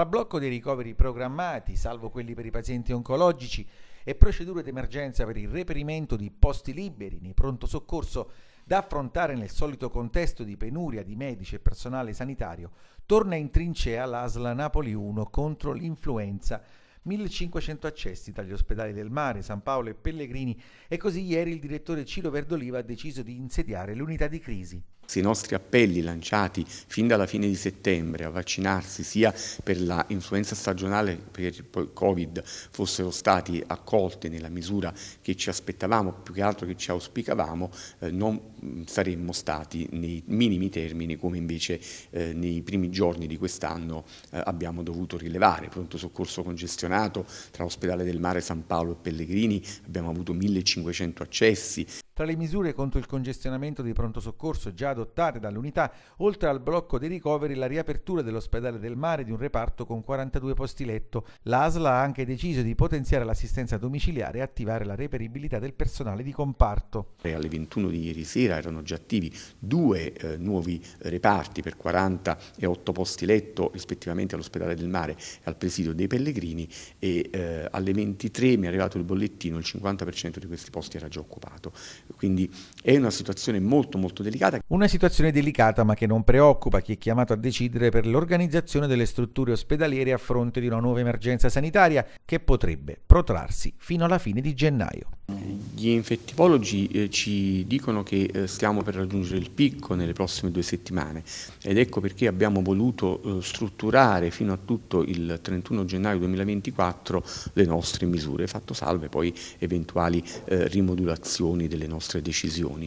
Tra blocco dei ricoveri programmati, salvo quelli per i pazienti oncologici, e procedure d'emergenza per il reperimento di posti liberi nei pronto soccorso da affrontare nel solito contesto di penuria di medici e personale sanitario, torna in trincea l'Asla Napoli 1 contro l'influenza 1500 accessi dagli ospedali del mare, San Paolo e Pellegrini e così ieri il direttore Ciro Verdoliva ha deciso di insediare l'unità di crisi se i nostri appelli lanciati fin dalla fine di settembre a vaccinarsi sia per l'influenza stagionale che per il Covid fossero stati accolti nella misura che ci aspettavamo, più che altro che ci auspicavamo, eh, non mm, saremmo stati nei minimi termini come invece eh, nei primi giorni di quest'anno eh, abbiamo dovuto rilevare. Pronto soccorso congestionato tra Ospedale del Mare San Paolo e Pellegrini abbiamo avuto 1500 accessi. Tra le misure contro il congestionamento di pronto soccorso già adottate dall'unità, oltre al blocco dei ricoveri, la riapertura dell'ospedale del mare di un reparto con 42 posti letto. L'ASLA ha anche deciso di potenziare l'assistenza domiciliare e attivare la reperibilità del personale di comparto. Alle 21 di ieri sera erano già attivi due eh, nuovi reparti per 40 e 8 posti letto rispettivamente all'ospedale del mare e al presidio dei pellegrini e eh, alle 23 mi è arrivato il bollettino, il 50% di questi posti era già occupato. Quindi è una situazione molto molto delicata. Una situazione delicata ma che non preoccupa chi è chiamato a decidere per l'organizzazione delle strutture ospedaliere a fronte di una nuova emergenza sanitaria che potrebbe protrarsi fino alla fine di gennaio. Gli infettivologi eh, ci dicono che eh, stiamo per raggiungere il picco nelle prossime due settimane ed ecco perché abbiamo voluto eh, strutturare fino a tutto il 31 gennaio 2024 le nostre misure, fatto salve poi eventuali rimodulazioni delle nostre decisioni.